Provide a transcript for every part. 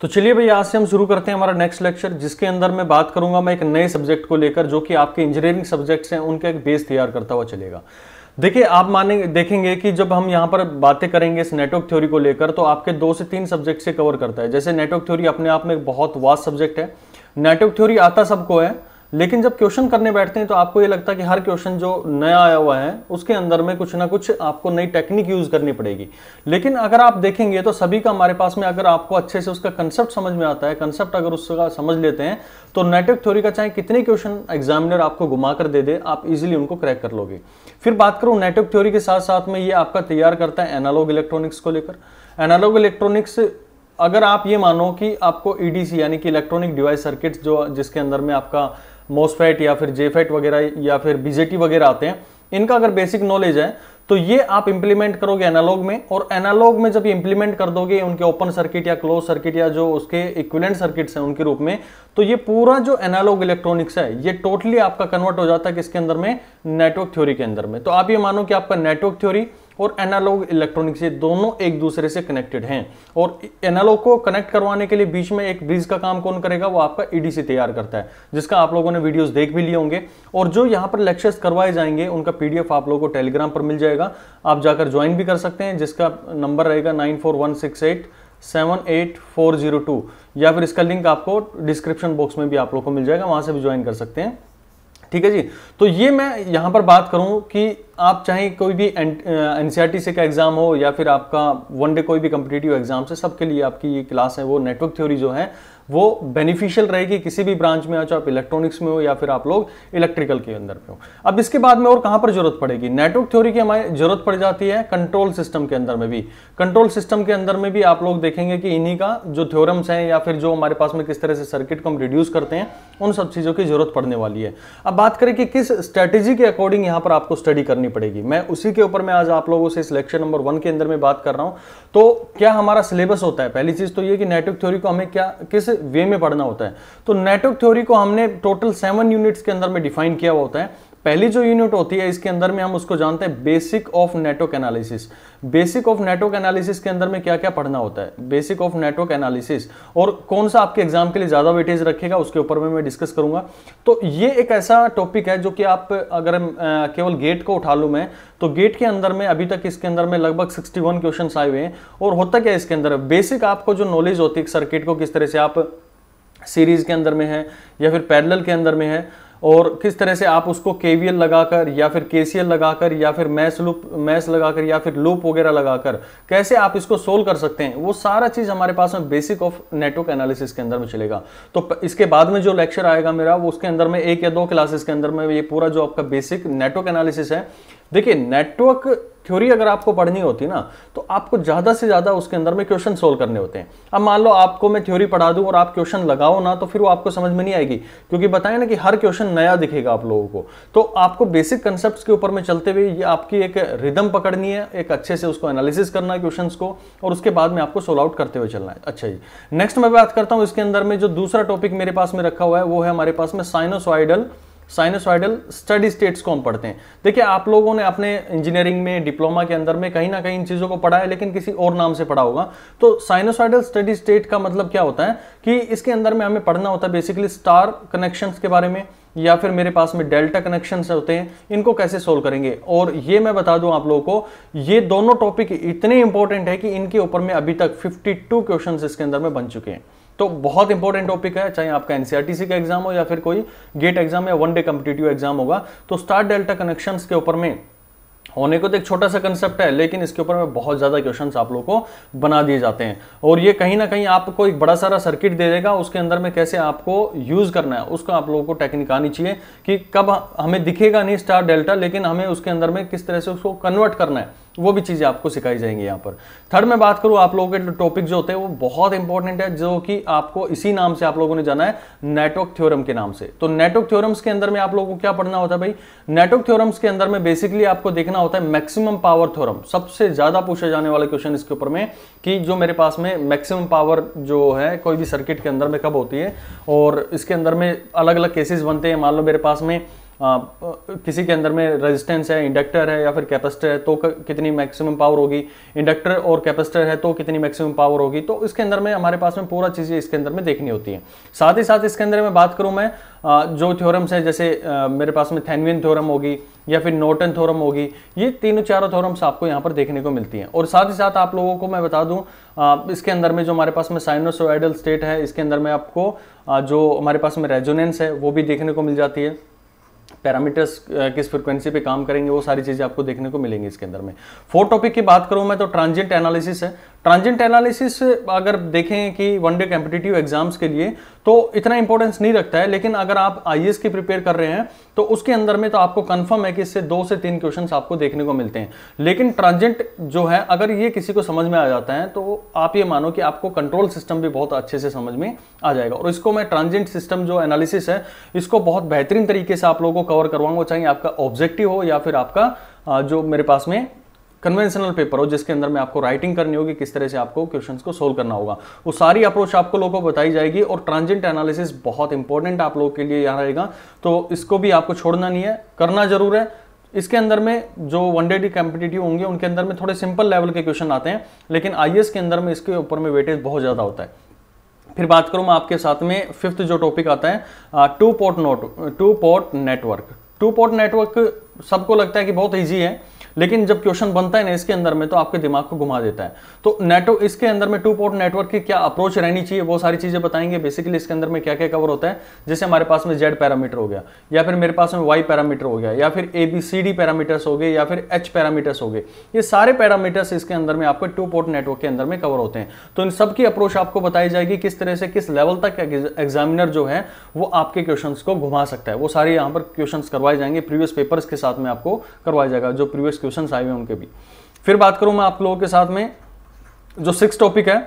तो चलिए भाई आज से हम शुरू करते हैं हमारा नेक्स्ट लेक्चर जिसके अंदर मैं बात करूंगा मैं एक नए सब्जेक्ट को लेकर जो कि आपके इंजीनियरिंग सब्जेक्ट्स हैं उनका एक बेस तैयार करता हुआ चलेगा देखिए आप मानेंगे देखेंगे कि जब हम यहाँ पर बातें करेंगे इस नेटवर्क थ्योरी को लेकर तो आपके दो से तीन सब्जेक्ट से कवर करता है जैसे नेटवर्क थ्योरी अपने आप में एक बहुत वास्ट सब्जेक्ट है नेटवर्क थ्योरी आता सबको है लेकिन जब क्वेश्चन करने बैठते हैं तो आपको ये लगता है कि हर क्वेश्चन जो नया आया हुआ है उसके अंदर में कुछ ना कुछ आपको नई टेक्निक यूज़ करनी पड़ेगी लेकिन अगर आप देखेंगे तो सभी का हमारे पास में अगर आपको अच्छे से उसका कंसेप्ट समझ में आता है कंसेप्ट अगर उसका समझ लेते हैं तो नेटवर्क थ्योरी का चाहे कितने क्वेश्चन एग्जामिनर आपको घुमा कर दे दे आप इजिली उनको क्रैक कर लोगे फिर बात करूँ नेटवर्क थ्योरी के साथ साथ में ये आपका तैयार करता है एनालॉग इलेक्ट्रॉनिक्स को लेकर एनालॉग इलेक्ट्रॉनिक्स अगर आप ये मानो कि आपको ईडीसी e यानी कि इलेक्ट्रॉनिक डिवाइस सर्किट्स जो जिसके अंदर में आपका मोसफेट या फिर जेफेट वगैरह या फिर बीजेटी वगैरह आते हैं इनका अगर बेसिक नॉलेज है तो ये आप इंप्लीमेंट करोगे एनालॉग में और एनालॉग में जब इंप्लीमेंट कर दोगे उनके ओपन सर्किट या क्लोज सर्किट या जो उसके इक्विलेंट सर्किट्स हैं उनके रूप में तो ये पूरा जो एनालॉग इलेक्ट्रॉनिक्स है ये टोटली आपका कन्वर्ट हो जाता है किसके अंदर में नेटवर्क थ्योरी के अंदर में तो आप ये मानो कि आपका नेटवर्क थ्योरी और एनालॉग इलेक्ट्रॉनिक से दोनों एक दूसरे से कनेक्टेड हैं और एनालॉग को कनेक्ट करवाने के लिए बीच में एक ब्रिज का काम कौन करेगा वो आपका ईडीसी e तैयार करता है जिसका आप लोगों ने वीडियोस देख भी लिए होंगे और जो यहाँ पर लेक्चर्स करवाए जाएंगे उनका पीडीएफ आप लोगों को टेलीग्राम पर मिल जाएगा आप जाकर ज्वाइन भी कर सकते हैं जिसका नंबर रहेगा nine seven eight four zero two या फिर इसका लिंक आपको डिस्क्रिप्शन बॉक्स में भी आप लोग को मिल जाएगा वहाँ से भी ज्वाइन कर सकते हैं ठीक है जी तो ये मैं यहाँ पर बात करूँ कि आप चाहे कोई भी एन e से का एग्ज़ाम हो या फिर आपका वन डे कोई भी कंपिटेटिव एग्ज़ाम से सबके लिए आपकी ये क्लास है वो नेटवर्क थ्योरी जो है वो बेनिफिशियल रहेगी किसी भी ब्रांच में चाहे आप इलेक्ट्रॉनिक्स में हो या फिर आप लोग इलेक्ट्रिकल के अंदर में हो अब इसके बाद में और कहाँ पर जरूरत पड़ेगी नेटवर्क थ्योरी की हमारी जरूरत पड़ जाती है कंट्रोल सिस्टम के अंदर में भी कंट्रोल सिस्टम के अंदर में भी आप लोग देखेंगे कि इन्हीं का जो थ्योरम्स हैं या फिर जो हमारे पास में किस तरह से सर्किट को हम रिड्यूस करते हैं उन सब चीज़ों की जरूरत पड़ने वाली है अब बात करें कि किस स्ट्रेटेजी के अकॉर्डिंग यहाँ पर आपको स्टडी करनी पड़ेगी मैं उसी के ऊपर मैं आज आप लोगों से इस लेक्चर नंबर वन के अंदर में बात कर रहा हूँ तो क्या हमारा सिलेबस होता है पहली चीज़ तो ये कि नेटवर्क थ्योरी को हमें क्या किस वे में पढ़ना होता है तो नेटवर्क थ्योरी को हमने टोटल सेवन यूनिट्स के अंदर में डिफाइन किया हुआ होता है पहली जो यूनिट होती है इसके अंदर में हम उसको जानते हैं basic of network analysis basic of network analysis के अंदर में क्या क्या पढ़ना होता है बेसिक ऑफ नेटवर्क एनालिसिस और कौन सा आपके एग्जाम के लिए ज़्यादा वेटेज रखेगा उसके ऊपर में मैं डिस्कस करूंगा तो ये एक ऐसा टॉपिक है जो कि आप अगर केवल गेट को उठा लूँ मैं तो गेट के अंदर में अभी तक इसके अंदर में लगभग 61 क्वेश्चन आए हुए हैं और होता क्या है इसके अंदर बेसिक आपको जो नॉलेज होती है सर्किट को किस तरह से आप सीरीज के अंदर में है या फिर पैरेलल के अंदर में है और किस तरह से आप उसको के लगाकर या फिर के लगाकर या फिर मैस लूप मैस लगाकर या फिर लूप वगैरह लगाकर कैसे आप इसको सोल्व कर सकते हैं वो सारा चीज़ हमारे पास में बेसिक ऑफ नेटवर्क एनालिसिस के अंदर में चलेगा तो इसके बाद में जो लेक्चर आएगा मेरा वो उसके अंदर में एक या दो क्लासेस के अंदर में ये पूरा जो आपका बेसिक नेटवर्क एनालिसिस है देखिए नेटवर्क थ्योरी अगर आपको पढ़नी होती ना तो आपको ज़्यादा से ज़्यादा उसके अंदर में क्वेश्चन सोल्व करने होते हैं अब मान लो आपको मैं थ्योरी पढ़ा दूं और आप क्वेश्चन लगाओ ना तो फिर वो आपको समझ में नहीं आएगी क्योंकि बताएं ना कि हर क्वेश्चन नया दिखेगा आप लोगों को तो आपको बेसिक कंसेप्ट के ऊपर में चलते हुए ये आपकी एक रिदम पकड़नी है एक अच्छे से उसको एनालिसिस करना है क्वेश्चन को और उसके बाद में आपको सोल्व आउट करते हुए चलना है अच्छा जी नेक्स्ट मैं बात करता हूँ इसके अंदर में जो दूसरा टॉपिक मेरे पास में रखा हुआ है वो है हमारे पास में साइनोसॉइडल साइनोसाइडल स्टडी स्टेट्स को हम पढ़ते हैं देखिए आप लोगों ने अपने इंजीनियरिंग में डिप्लोमा के अंदर में कहीं ना कहीं इन चीज़ों को पढ़ा है लेकिन किसी और नाम से पढ़ा होगा तो साइनोसॉइडल स्टडी स्टेट का मतलब क्या होता है कि इसके अंदर में हमें पढ़ना होता है बेसिकली स्टार कनेक्शन के बारे में या फिर मेरे पास में डेल्टा कनेक्शन होते हैं इनको कैसे सोल्व करेंगे और ये मैं बता दूं आप लोगों को ये दोनों टॉपिक इतने इंपॉर्टेंट है कि इनके ऊपर में अभी तक 52 क्वेश्चंस इसके अंदर में बन चुके हैं तो बहुत इंपॉर्टेंट टॉपिक है चाहे आपका एनसीआरटीसी e का एग्जाम हो या फिर कोई गेट एग्जाम या वन डे कम्पिटेटिव एग्जाम होगा तो स्टार डेल्टा कनेक्शन के ऊपर में होने को तो एक छोटा सा कंसेप्ट है लेकिन इसके ऊपर में बहुत ज़्यादा क्वेश्चन आप लोगों को बना दिए जाते हैं और ये कहीं ना कहीं आपको एक बड़ा सारा सर्किट दे देगा उसके अंदर में कैसे आपको यूज़ करना है उसको आप लोगों को टेक्निक आनी चाहिए कि कब हमें दिखेगा नहीं स्टार डेल्टा लेकिन हमें उसके अंदर में किस तरह से उसको कन्वर्ट करना है तो वो भी चीज़ें आपको सिखाई जाएंगी यहाँ पर थर्ड मैं बात करूँ आप लोगों के टॉपिक जो होते हैं वो बहुत इंपॉर्टेंट है जो कि आपको इसी नाम से आप लोगों ने जाना है नेटवर्क थ्योरम के नाम से तो नेटवर्क थ्योरम्स के अंदर में आप लोगों को क्या पढ़ना होता है भाई नेटवर्क थ्योरम्स के अंदर में बेसिकली आपको देखना होता है मैक्सिमम पावर थ्योरम सबसे ज़्यादा पूछे जाने वाले क्वेश्चन इसके ऊपर में कि जो मेरे पास में मैक्सिमम पावर जो है कोई भी सर्किट के अंदर में कब होती है और इसके अंदर में अलग अलग केसेस बनते हैं मान लो मेरे पास में आ, किसी के अंदर में रेजिस्टेंस है इंडक्टर है या फिर तो कैपेसिटर है तो कितनी मैक्सिमम पावर होगी इंडक्टर और कैपेसिटर है तो कितनी मैक्सिमम पावर होगी तो इसके अंदर में हमारे पास में पूरा चीज़ें इसके अंदर में देखनी होती है साथ ही साथ इसके अंदर में बात करूँ मैं आ, जो थ्योरम्स हैं जैसे आ, मेरे पास में थैनविन थ्योरम होगी या फिर नोटन थ्योरम होगी ये तीनों चारों थ्योरम्स आपको यहाँ पर देखने को मिलती हैं और साथ ही साथ आप लोगों को मैं बता दूँ इसके अंदर में जो हमारे पास में साइनोसोइडल स्टेट है इसके अंदर में आपको जो हमारे पास में रेजोनेंस है वो भी देखने को मिल जाती है पैरामीटर्स किस फ्रिक्वेंसी पे काम करेंगे वो सारी चीज़ें आपको देखने को मिलेंगी इसके अंदर में फोर टॉपिक की बात करूँ मैं तो ट्रांजिएंट एनालिसिस है ट्रांजेंट एनालिसिस अगर देखें कि वन डे कॉम्पिटिटिव एग्जाम्स के लिए तो इतना इंपॉर्टेंस नहीं रखता है लेकिन अगर आप आई की प्रिपेयर कर रहे हैं तो उसके अंदर में तो आपको कंफर्म है कि इससे दो से तीन क्वेश्चन आपको देखने को मिलते हैं लेकिन ट्रांजेंट जो है अगर ये किसी को समझ में आ जाता है तो आप ये मानो कि आपको कंट्रोल सिस्टम भी बहुत अच्छे से समझ में आ जाएगा और इसको मैं ट्रांजेंट सिस्टम जो एनालिसिस है इसको बहुत बेहतरीन तरीके से आप लोगों को कवर करवाऊंगा चाहे आपका ऑब्जेक्टिव हो या फिर आपका जो मेरे पास में कन्वेंशनल पेपर हो जिसके अंदर में आपको राइटिंग करनी होगी किस तरह से आपको क्वेश्चन को सोल्व करना होगा वो सारी अप्रोच आपको लोगों को बताई जाएगी और ट्रांजेंट एनालिसिस बहुत इंपॉर्टेंट आप लोगों के लिए यहाँ रहेगा तो इसको भी आपको छोड़ना नहीं है करना जरूर है इसके अंदर में जो वन डे डी कॉम्पिटेटिव होंगे उनके अंदर में थोड़े सिंपल लेवल के क्वेश्चन आते हैं लेकिन आई के अंदर में इसके ऊपर में वेटेज बहुत ज़्यादा होता है फिर बात करूँ मैं आपके साथ में फिफ्थ जो टॉपिक आता है two port note two port network two port network सबको लगता है कि बहुत ईजी है लेकिन जब क्वेश्चन बनता है ना इसके अंदर में तो आपके दिमाग को घुमा देता है तो नेटो इसके अंदर में टू पोर्ट नेटवर्क की क्या अप्रोच रहनी चाहिए वो सारी चीजें बताएंगे बेसिकली इसके अंदर में क्या क्या कवर होता है जैसे हमारे पास में जेड पैरामीटर हो गया या फिर मेरे पास में वाई पैरामीटर हो गया या फिर A B C D parameters हो गए या फिर एच पैरामीटर्स हो गए ये सारे पैरामीटर्स इसके अंदर में आपके टू पोर्ट नेटवर्क के अंदर में कवर होते हैं तो इन सबकी अप्रोच आपको बताई जाएगी किस तरह से किस लेवल तक एग्जामिनर जो है वो आपके क्वेश्चन को घुमा सकता है वो सारे यहाँ पर क्वेश्चन करवाए जाएंगे प्रीवियस पेपर्स के साथ में आपको करवाया जाएगा जो प्रीवियस क्वेश्चन आए हुए उनके भी फिर बात करूँ मैं आप लोगों के साथ में जो सिक्स टॉपिक है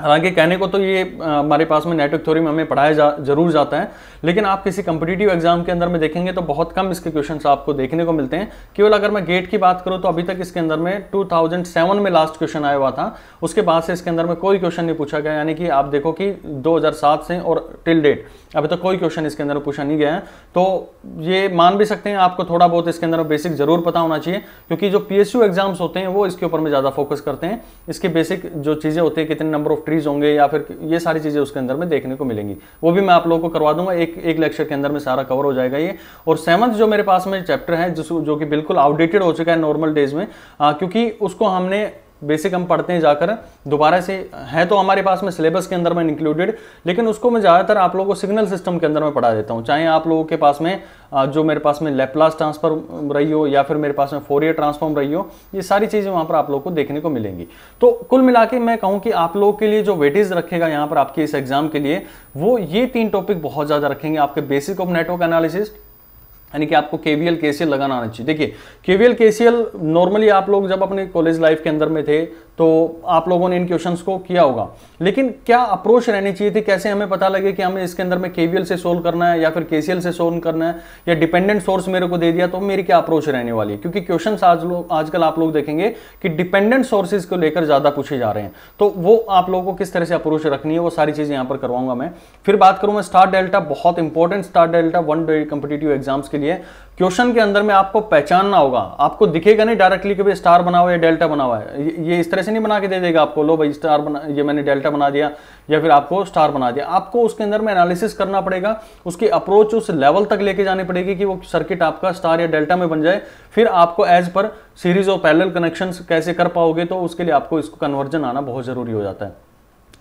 हालांकि कहने को तो ये हमारे पास में नेटवर्क थ्योरी में हमें पढ़ाया जा जरूर जाता है लेकिन आप किसी कंपिटेटिव एग्जाम के अंदर में देखेंगे तो बहुत कम इसके क्वेश्चन आपको देखने को मिलते हैं केवल अगर मैं गेट की बात करूँ तो अभी तक इसके अंदर में 2007 में लास्ट क्वेश्चन आया हुआ था उसके बाद से इसके अंदर में कोई क्वेश्चन नहीं पूछा गया यानी कि आप देखो कि दो से और टिल डेट अभी तक तो कोई क्वेश्चन इसके अंदर पूछा नहीं गया है तो ये मान भी सकते हैं आपको थोड़ा बहुत इसके अंदर बेसिक जरूर पता होना चाहिए क्योंकि जो पी एग्जाम्स होते हैं वो इसके ऊपर में ज़्यादा फोकस करते हैं इसके बेसिक जो चीज़ें होती है कितने नंबर ऑफ फैक्ट्रीज होंगे या फिर ये सारी चीज़ें उसके अंदर में देखने को मिलेंगी वो भी मैं आप लोगों को करवा दूंगा एक एक लेक्चर के अंदर में सारा कवर हो जाएगा ये और सेवन्थ जो मेरे पास में चैप्टर है जो, जो कि बिल्कुल आउटडेटेड हो चुका है नॉर्मल डेज में आ, क्योंकि उसको हमने बेसिक हम पढ़ते हैं जाकर दोबारा से है तो हमारे पास में सिलेबस के अंदर में इंक्लूडेड लेकिन उसको मैं ज़्यादातर आप लोगों को सिग्नल सिस्टम के अंदर में पढ़ा देता हूँ चाहे आप लोगों के पास में जो मेरे पास में लेप्लास ट्रांसफॉर्म रही हो या फिर मेरे पास में फोरियर ट्रांसफॉर्म रही हो ये सारी चीज़ें वहाँ पर आप लोग को देखने को मिलेंगी तो कुल मिला के मैं कहूँ कि आप लोगों के लिए जो वेटेज रखेगा यहाँ पर आपके इस एग्जाम के लिए वो ये तीन टॉपिक बहुत ज़्यादा रखेंगे आपके बेसिक ऑफ नेटवर्क एनालिसिस यानी कि आपको केवीएल केसीएल लगाना आना चाहिए देखिए केवीएल केसीएल नॉर्मली आप लोग जब अपने कॉलेज लाइफ के अंदर में थे तो आप लोगों ने इन क्वेश्चंस को किया होगा लेकिन क्या अप्रोच रहनी चाहिए थी कैसे हमें पता लगे कि हमें इसके अंदर में केवीएल से सोल्व करना है या फिर केसीएल से सोल्व करना है या डिपेंडेंट सोर्स मेरे को दे दिया तो मेरी क्या अप्रोच रहने वाली है क्योंकि क्वेश्चन आज लोग आजकल आप लोग देखेंगे कि डिपेंडेंट सोर्सेज को लेकर ज़्यादा पूछे जा रहे हैं तो वो आप लोगों को किस तरह से अप्रोच रखनी है वो सारी चीज़ यहाँ पर करवाऊंगा मैं फिर बात करूँ मैं स्टार डेल्टा बहुत important star delta one day competitive exams के लिए क्वेश्चन के अंदर में आपको पहचानना होगा आपको दिखेगा नहीं डायरेक्टली कि भाई स्टार बना हुआ है डेल्टा बना हुआ है ये इस तरह से नहीं बना के दे देगा आपको लो भाई स्टार बना ये मैंने डेल्टा बना दिया या फिर आपको स्टार बना दिया आपको उसके अंदर में एनालिसिस करना पड़ेगा उसकी अप्रोच उस लेवल तक लेके जानी पड़ेगी कि वो सर्किट आपका स्टार या डेल्टा में बन जाए फिर आपको as per series of parallel connection कैसे कर पाओगे तो उसके लिए आपको इसको कन्वर्जन आना बहुत ज़रूरी हो जाता है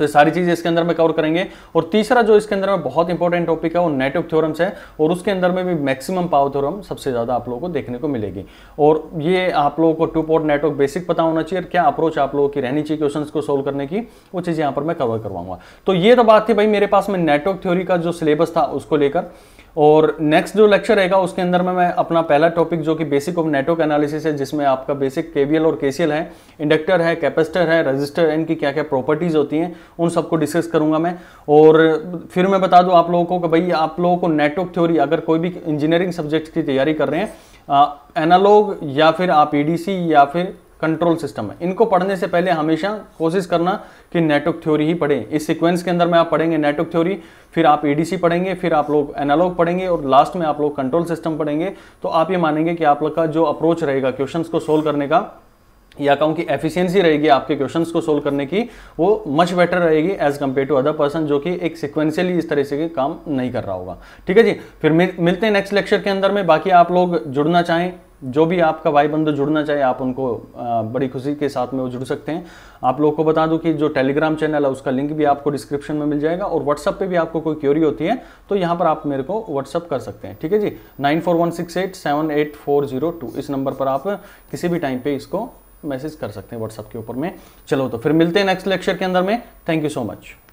तो ये सारी चीज़ें इसके अंदर में कवर करेंगे और तीसरा जो इसके अंदर में बहुत इंपॉर्टेंट टॉपिक है वो नेटवर्क थ्योरम्स है और उसके अंदर में भी मैक्सिमम पावर थ्योरम सबसे ज़्यादा आप लोगों को देखने को मिलेगी और ये आप लोगों को टू पोर्ट नेटवर्क बेसिक पता होना चाहिए और क्या अप्रोच आप लोगों की रहनी चाहिए क्वेश्चन को सोल्व करने की वो चीज़ यहाँ पर मैं कवर करवाऊंगा तो ये तो बात थी भाई मेरे पास में नेटवर्क थ्योरी का जो सिलेबस था उसको लेकर और नेक्स्ट जो लेक्चर रहेगा उसके अंदर में मैं अपना पहला टॉपिक जो कि बेसिक ऑफ नेटवर्क एनालिसिस है जिसमें आपका बेसिक केवीएल और केसीएल है इंडक्टर है कैपेसिटर है रजिस्टर इनकी क्या क्या प्रॉपर्टीज़ होती हैं उन सबको डिस्कस करूंगा मैं और फिर मैं बता दूं आप लोगों को कि भाई आप लोगों को नेटवर्क थ्योरी अगर कोई भी इंजीनियरिंग सब्जेक्ट की तैयारी कर रहे हैं एनालॉग या फिर आप ई e या फिर कंट्रोल सिस्टम है इनको पढ़ने से पहले हमेशा कोशिश करना कि नेटवर्क थ्योरी ही पढ़ें इस सीक्वेंस के अंदर में आप पढ़ेंगे नेटवर्क थ्योरी फिर आप ईडीसी पढ़ेंगे फिर आप लोग एनालॉग पढ़ेंगे और लास्ट में आप लोग कंट्रोल सिस्टम पढ़ेंगे तो आप ये मानेंगे कि आप लोग का जो अप्रोच रहेगा क्वेश्चन को सोल्व करने का या कहूँ कि एफिशिएंसी रहेगी आपके क्वेश्चंस को सोल्व करने की वो मच बेटर रहेगी as compare to other person जो कि एक सिक्वेंशियली इस तरह से काम नहीं कर रहा होगा ठीक है जी फिर मिलते हैं नेक्स्ट लेक्चर के अंदर में बाकी आप लोग जुड़ना चाहें जो भी आपका भाई बंधु जुड़ना चाहे आप उनको बड़ी खुशी के साथ में वो जुड़ सकते हैं आप लोग को बता दूं कि जो टेलीग्राम चैनल है उसका लिंक भी आपको डिस्क्रिप्शन में मिल जाएगा और व्हाट्सअप पे भी आपको कोई क्योरी होती है तो यहाँ पर आप मेरे को व्हाट्सअप कर सकते हैं ठीक है जी nine four one six eight seven eight four zero two इस नंबर पर आप किसी भी टाइम पर इसको मैसेज कर सकते हैं व्हाट्सअप के ऊपर में चलो तो फिर मिलते हैं नेक्स्ट लेक्चर के अंदर में थैंक यू सो मच